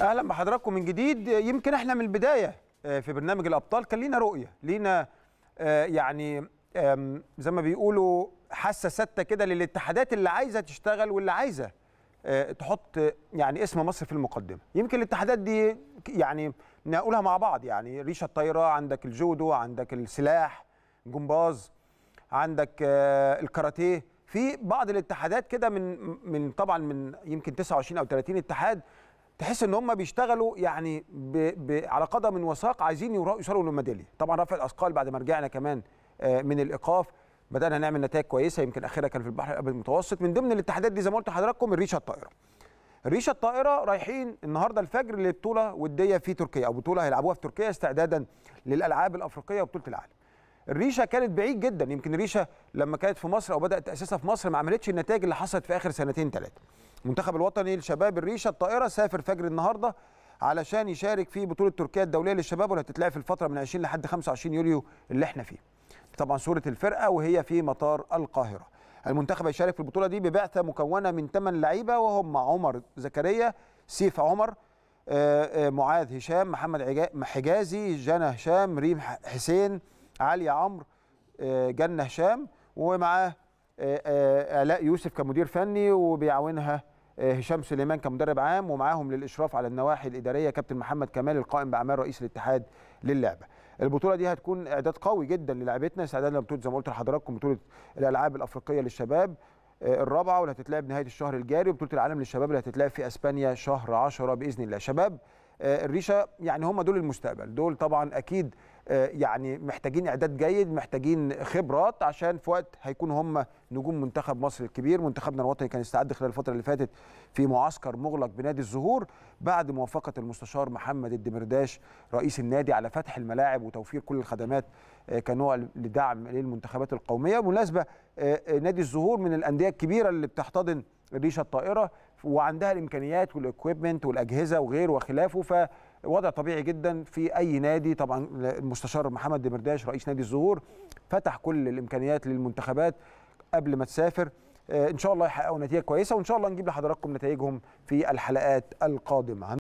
اهلا بحضراتكم من جديد يمكن احنا من البدايه آه، في برنامج الابطال كان لينا رؤيه لينا آه، يعني زي ما بيقولوا حاسه سته كده للاتحادات اللي عايزه تشتغل واللي عايزه آه، تحط يعني اسم مصر في المقدمه يمكن الاتحادات دي يعني نقولها مع بعض يعني ريشه الطايره عندك الجودو عندك السلاح جمباز عندك الكاراتيه في بعض الاتحادات كده من من طبعا من يمكن 29 او 30 اتحاد تحس ان هم بيشتغلوا يعني ب... ب... على قدم وساق عايزين يوصلوا للميداليه طبعا رفع الاثقال بعد ما رجعنا كمان آه، من الايقاف بدانا نعمل نتائج كويسه يمكن اخرها كان في البحر الابيض المتوسط من ضمن الاتحادات دي زي ما قلت لحضراتكم الريشه الطائره الريشه الطائره رايحين النهارده الفجر لبطوله وديه في تركيا او بطوله هيلعبوها في تركيا استعدادا للالعاب الافريقيه وبطوله العالم الريشه كانت بعيد جدا يمكن الريشه لما كانت في مصر او بدات تاسيسها في مصر ما عملتش النتائج اللي حصلت في اخر سنتين ثلاثه المنتخب الوطني لشباب الريشه الطائره سافر فجر النهارده علشان يشارك في بطوله تركيا الدوليه للشباب واللي هتتلعب في الفتره من 20 لحد 25 يوليو اللي احنا فيه. طبعا صوره الفرقه وهي في مطار القاهره. المنتخب هيشارك في البطوله دي ببعثه مكونه من 8 لعيبه وهم عمر زكريا، سيف عمر، آه، آه، معاذ هشام، محمد حجازي، جنى هشام، ريم حسين، علي عمرو، آه، جنه هشام ومعاه آلاء يوسف كمدير فني وبيعاونها آه، هشام سليمان كمدرب عام ومعاهم للاشراف على النواحي الاداريه كابتن محمد كمال القائم باعمال رئيس الاتحاد للعبه. البطوله دي هتكون اعداد قوي جدا للاعبتنا استعدادنا لبطوله زي ما قلت لحضراتكم بطوله الالعاب الافريقيه للشباب آه، الرابعه واللي هتتلعب نهايه الشهر الجاري وبطوله العالم للشباب اللي هتتلعب في اسبانيا شهر 10 باذن الله. شباب آه، الريشه يعني هم دول المستقبل دول طبعا اكيد آه، يعني محتاجين اعداد جيد محتاجين خبرات عشان في وقت هيكون هم نجوم منتخب مصر الكبير منتخبنا الوطني كان استعد خلال الفتره اللي فاتت في معسكر مغلق بنادي الزهور بعد موافقه المستشار محمد الدمرداش رئيس النادي على فتح الملاعب وتوفير كل الخدمات آه، كنوع لدعم للمنتخبات القوميه بالمناسبه آه، نادي الزهور من الانديه الكبيره اللي بتحتضن الريشه الطائره وعندها الامكانيات والاكويبمنت والاجهزه وغيره وخلافه ف وضع طبيعي جدا في اي نادي طبعا المستشار محمد دمرداش رئيس نادي الزهور فتح كل الامكانيات للمنتخبات قبل ما تسافر آه، ان شاء الله يحققوا نتيجه كويسه وان شاء الله نجيب لحضراتكم نتائجهم في الحلقات القادمه